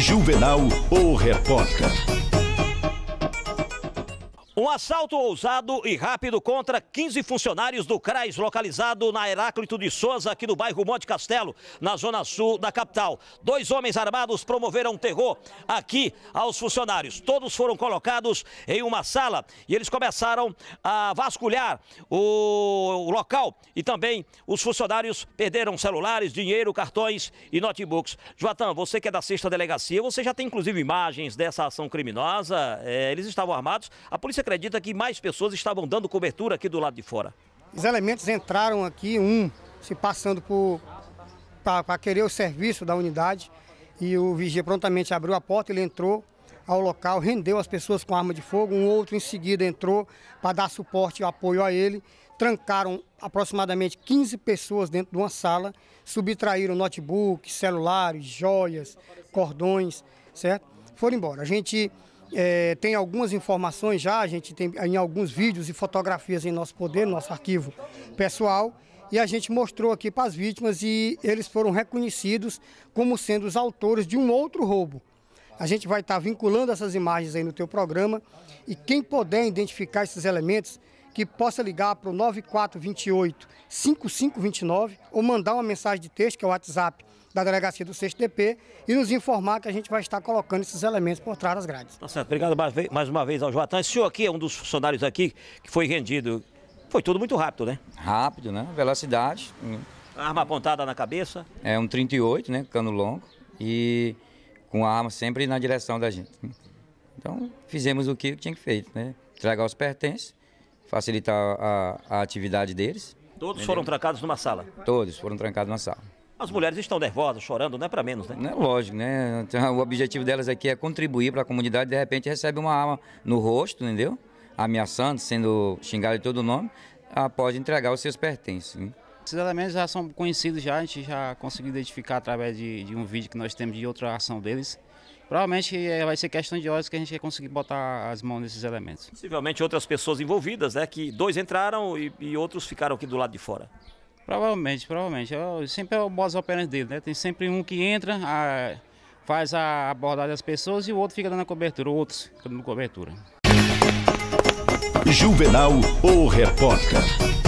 Juvenal, o repórter. Um assalto ousado e rápido contra 15 funcionários do CRAS, localizado na Heráclito de Souza, aqui no bairro Monte Castelo, na zona sul da capital. Dois homens armados promoveram terror aqui aos funcionários. Todos foram colocados em uma sala e eles começaram a vasculhar o local e também os funcionários perderam celulares, dinheiro, cartões e notebooks. Joatan, você que é da sexta delegacia, você já tem inclusive imagens dessa ação criminosa. É, eles estavam armados. A polícia acredita que mais pessoas estavam dando cobertura aqui do lado de fora? Os elementos entraram aqui, um se passando para querer o serviço da unidade e o vigia prontamente abriu a porta, ele entrou ao local, rendeu as pessoas com arma de fogo, um outro em seguida entrou para dar suporte e apoio a ele, trancaram aproximadamente 15 pessoas dentro de uma sala, subtraíram notebook, celulares, joias, cordões, certo? Foram embora. A gente é, tem algumas informações já, a gente tem em alguns vídeos e fotografias em nosso poder, no nosso arquivo pessoal, e a gente mostrou aqui para as vítimas e eles foram reconhecidos como sendo os autores de um outro roubo. A gente vai estar tá vinculando essas imagens aí no teu programa e quem puder identificar esses elementos que possa ligar para o 9428 5529 ou mandar uma mensagem de texto, que é o WhatsApp da delegacia do 6 DP, e nos informar que a gente vai estar colocando esses elementos por trás das grades. Tá certo. Obrigado mais uma vez ao Joatan. Esse senhor aqui é um dos funcionários aqui que foi rendido. Foi tudo muito rápido, né? Rápido, né? Velocidade. Arma apontada na cabeça? É um 38, né? Cano longo. E com a arma sempre na direção da gente. Então, fizemos o que tinha que feito, né? Entregar os pertences facilitar a, a atividade deles. Todos entendeu? foram trancados numa sala? Todos foram trancados numa sala. As mulheres estão nervosas, chorando, não é para menos, né? lógico, né? Então, o objetivo delas aqui é contribuir para a comunidade, de repente recebe uma arma no rosto, entendeu? Ameaçando, sendo xingado de todo nome, após entregar os seus pertences. Né? Esses elementos já são conhecidos já, a gente já conseguiu identificar através de, de um vídeo que nós temos de outra ação deles, Provavelmente é, vai ser questão de horas que a gente vai conseguir botar as mãos nesses elementos. Possivelmente outras pessoas envolvidas, né? Que dois entraram e, e outros ficaram aqui do lado de fora. Provavelmente, provavelmente. Eu, sempre é o boss apenas dele, né? Tem sempre um que entra, a, faz a abordagem das pessoas e o outro fica dando a cobertura, outros ficam dando cobertura. Juvenal, ou repórter.